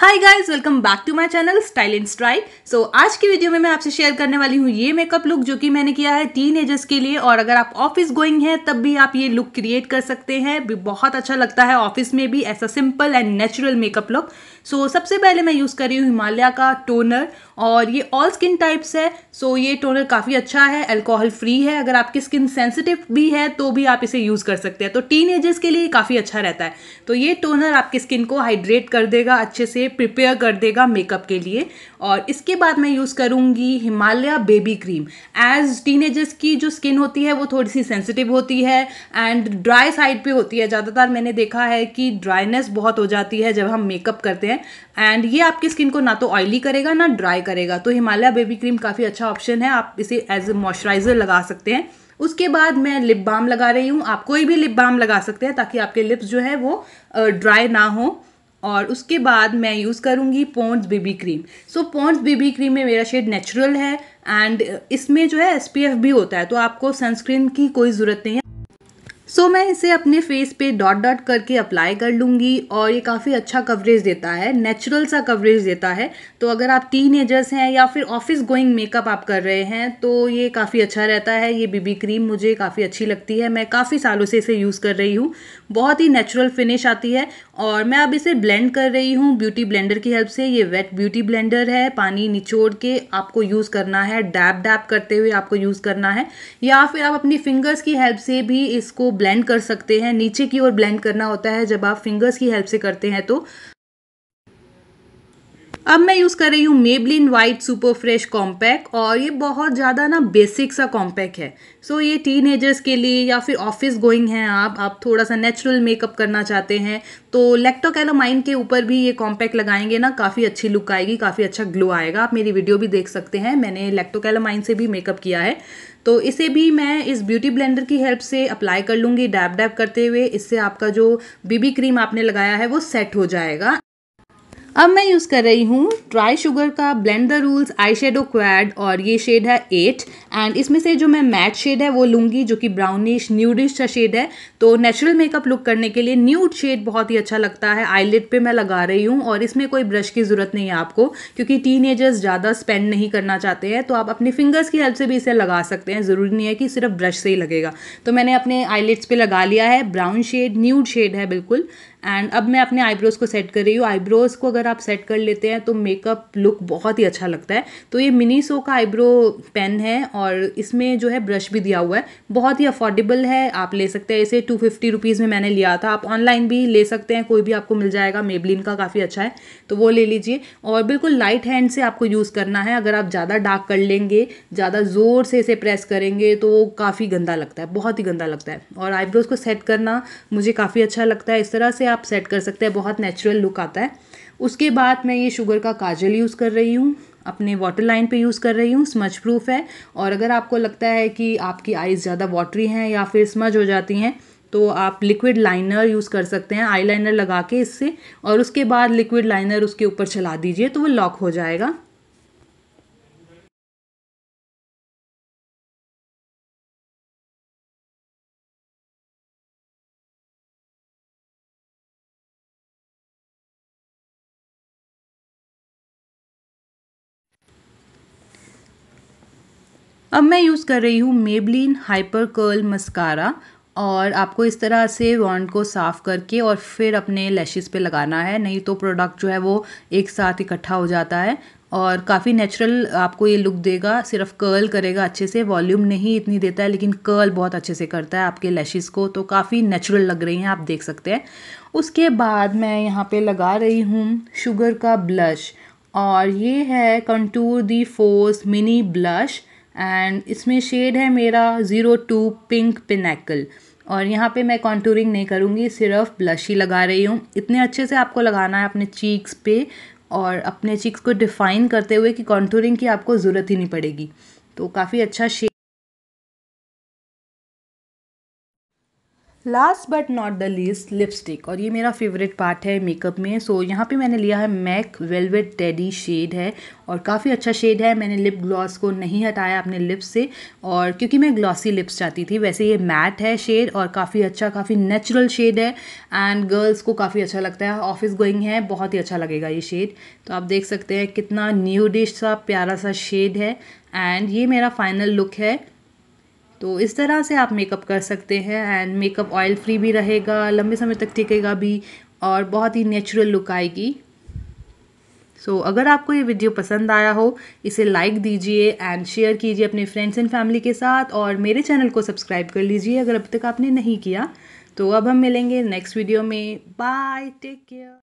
hi guys welcome back to my channel Style and Strike so आज की video में मैं आपसे शेयर करने वाली हूँ ये मेकअप लुक जो कि मैंने किया है टीन एजर्स के लिए और अगर आप ऑफिस गोइंग हैं तब भी आप ये लुक क्रिएट कर सकते हैं भी बहुत अच्छा लगता है ऑफिस में भी ऐसा simple and natural makeup look so सबसे पहले मैं यूज़ कर रही हूँ हिमालय का टोनर और ये ऑल स्किन टाइप्स है सो so ये टोनर काफ़ी अच्छा है एल्कोहल फ्री है अगर आपकी स्किन सेंसिटिव भी है तो भी आप इसे यूज़ कर सकते हैं तो टीन के लिए काफ़ी अच्छा रहता है तो ये टोनर आपकी स्किन को हाइड्रेट कर देगा अच्छे से प्रिपेयर कर देगा मेकअप के लिए और इसके बाद मैं यूज़ करूँगी Himalaya baby cream as teenagers की जो स्किन होती है वो थोड़ी सी सेंसिटिव होती है एंड ड्राई साइड पे होती है ज़्यादातर मैंने देखा है कि ड्राइनेस बहुत हो जाती है जब हम मेकअप करते हैं एंड ये आपकी स्किन को ना तो ऑयली करेगा ना ड्राई करेगा तो हिमालय बेबी क्रीम काफ़ी अच्छा ऑप्शन है आप इसे एज ए मॉइस्चराइज़र लगा सकते हैं उसके बाद मैं लिप बाम लगा रही हूँ आप कोई भी लिप बाम लगा सकते हैं ताकि आपके लिप्स जो है वो ड्राई ना हो और उसके बाद मैं यूज़ करूँगी Pond's baby cream so Pond's baby cream में मेरा शेड नेचुरल है एंड इसमें जो है एस भी होता है तो आपको सनस्क्रीन की कोई ज़रूरत नहीं है सो so, मैं इसे अपने फेस पे डॉट डॉट करके अप्लाई कर लूँगी और ये काफ़ी अच्छा कवरेज देता है नेचुरल सा कवरेज देता है तो अगर आप टीन एजर्स हैं या फिर ऑफिस गोइंग मेकअप आप कर रहे हैं तो ये काफ़ी अच्छा रहता है ये बीबी क्रीम मुझे काफ़ी अच्छी लगती है मैं काफ़ी सालों से इसे यूज़ कर रही हूँ बहुत ही नेचुरल फिनिश आती है और मैं अब इसे ब्लेंड कर रही हूँ ब्यूटी ब्लेंडर की हेल्प से ये वेट ब्यूटी ब्लेंडर है पानी निचोड़ के आपको यूज़ करना है डैप डैप करते हुए आपको यूज़ करना है या फिर आप अपनी फिंगर्स की हेल्प से भी इसको ब्लेंड कर सकते हैं नीचे की ओर ब्लेंड करना होता है जब आप फिंगर्स की हेल्प से करते हैं तो अब मैं यूज़ कर रही हूँ Maybelline white super fresh compact और ये बहुत ज़्यादा ना बेसिक सा कॉम्पैक है सो so, ये टीन के लिए या फिर ऑफिस गोइंग हैं आप आप थोड़ा सा नेचुरल मेकअप करना चाहते हैं तो लेक्टोकैलोमाइन के ऊपर भी ये कॉम्पैक्ट लगाएंगे ना काफ़ी अच्छी लुक आएगी काफ़ी अच्छा ग्लो आएगा आप मेरी वीडियो भी देख सकते हैं मैंने लेक्टोकैलोमाइन से भी मेकअप किया है तो इसे भी मैं इस ब्यूटी ब्लेंडर की हेल्प से अप्लाई कर लूँगी डैब डैब करते हुए इससे आपका जो बीबी क्रीम आपने लगाया है वो सेट हो जाएगा अब मैं यूज़ कर रही हूँ ड्राई शुगर का blend the rules eye shadow quad और ये शेड है एट एंड इसमें से जो मैं मैट शेड है वो लूँगी जो कि ब्राउनिश न्यूडिश का शेड है तो नेचुरल मेकअप लुक करने के लिए न्यूड शेड बहुत ही अच्छा लगता है आईलेट पे मैं लगा रही हूँ और इसमें कोई ब्रश की ज़रूरत नहीं है आपको क्योंकि टीन ज़्यादा स्पेंड नहीं करना चाहते हैं तो आप अपने फिंगर्स की हेल्प से भी इसे लगा सकते हैं ज़रूरी नहीं है कि सिर्फ ब्रश से ही लगेगा तो मैंने अपने आईलेट्स पर लगा लिया है ब्राउन शेड न्यूड शेड है बिल्कुल एंड अब मैं अपने आईब्रोज़ को सेट कर रही हूँ आईब्रोज़ को अगर आप सेट कर लेते हैं तो मेकअप लुक बहुत ही अच्छा लगता है तो ये मिनी सो का आईब्रो पेन है और इसमें जो है ब्रश भी दिया हुआ है बहुत ही अफोर्डेबल है आप ले सकते हैं इसे टू फिफ्टी रुपीज़ में मैंने लिया था आप ऑनलाइन भी ले सकते हैं कोई भी आपको मिल जाएगा मेबलिन का काफ़ी अच्छा है तो वो ले लीजिए और बिल्कुल लाइट हैंड से आपको यूज़ करना है अगर आप ज़्यादा डार्क कर लेंगे ज़्यादा ज़ोर से इसे प्रेस करेंगे तो वो काफ़ी गंदा लगता है बहुत ही गंदा लगता है और आईब्रोज़ को सेट करना मुझे काफ़ी अच्छा लगता है इस तरह से आप आप सेट कर सकते हैं बहुत नेचुरल लुक आता है उसके बाद मैं ये शुगर का काजल यूज़ कर रही हूँ अपने वाटर लाइन पे यूज़ कर रही हूँ स्मच प्रूफ है और अगर आपको लगता है कि आपकी आइज़ ज़्यादा वाटरी हैं या फिर स्मज हो जाती हैं तो आप लिक्विड लाइनर यूज़ कर सकते हैं आईलाइनर लगा के इससे और उसके बाद लिक्विड लाइनर उसके ऊपर चला दीजिए तो वो लॉक हो जाएगा अब मैं यूज़ कर रही हूँ मेबलिन हाइपर कर्ल मस्कारा और आपको इस तरह से वॉन्ड को साफ़ करके और फिर अपने लैशेस पे लगाना है नहीं तो प्रोडक्ट जो है वो एक साथ इकट्ठा हो जाता है और काफ़ी नेचुरल आपको ये लुक देगा सिर्फ कर्ल करेगा अच्छे से वॉल्यूम नहीं इतनी देता है लेकिन कर्ल बहुत अच्छे से करता है आपके लैशेस को तो काफ़ी नेचुरल लग रही हैं आप देख सकते हैं उसके बाद मैं यहाँ पे लगा रही हूँ शुगर का ब्लश और ये है contour the force mini blush and इसमें शेड है मेरा ज़ीरो टू पिंक पिनैकल और यहाँ पे मैं कॉन्टूरिंग नहीं करूँगी सिर्फ ब्लश ही लगा रही हूँ इतने अच्छे से आपको लगाना है अपने चीक्स पे और अपने चीक्स को डिफ़ाइन करते हुए कि कॉन्टूरिंग की आपको ज़रूरत ही नहीं पड़ेगी तो काफ़ी अच्छा shade last but not the least lipstick और ये मेरा फेवरेट पार्ट है मेकअप में सो so, यहाँ पे मैंने लिया है मैक वेलवेट टेडी शेड है और काफ़ी अच्छा शेड है मैंने लिप ग्लॉस को नहीं हटाया अपने लिप्स से और क्योंकि मैं ग्लॉसी लिप्स चाहती थी वैसे ये मैट है शेड और काफ़ी अच्छा काफ़ी नेचुरल शेड है एंड गर्ल्स को काफ़ी अच्छा लगता है ऑफिस गोइंग है बहुत ही अच्छा लगेगा ये शेड तो आप देख सकते हैं कितना न्यू डिश सा प्यारा सा शेड है एंड ये मेरा फाइनल लुक है तो इस तरह से आप मेकअप कर सकते हैं एंड मेकअप ऑयल फ्री भी रहेगा लंबे समय तक टिकेगा भी और बहुत ही नेचुरल लुक आएगी सो so, अगर आपको ये वीडियो पसंद आया हो इसे लाइक दीजिए एंड शेयर कीजिए अपने फ्रेंड्स एंड फैमिली के साथ और मेरे चैनल को सब्सक्राइब कर लीजिए अगर अब तक आपने नहीं किया तो अब हम मिलेंगे नेक्स्ट वीडियो में बाय टेक केयर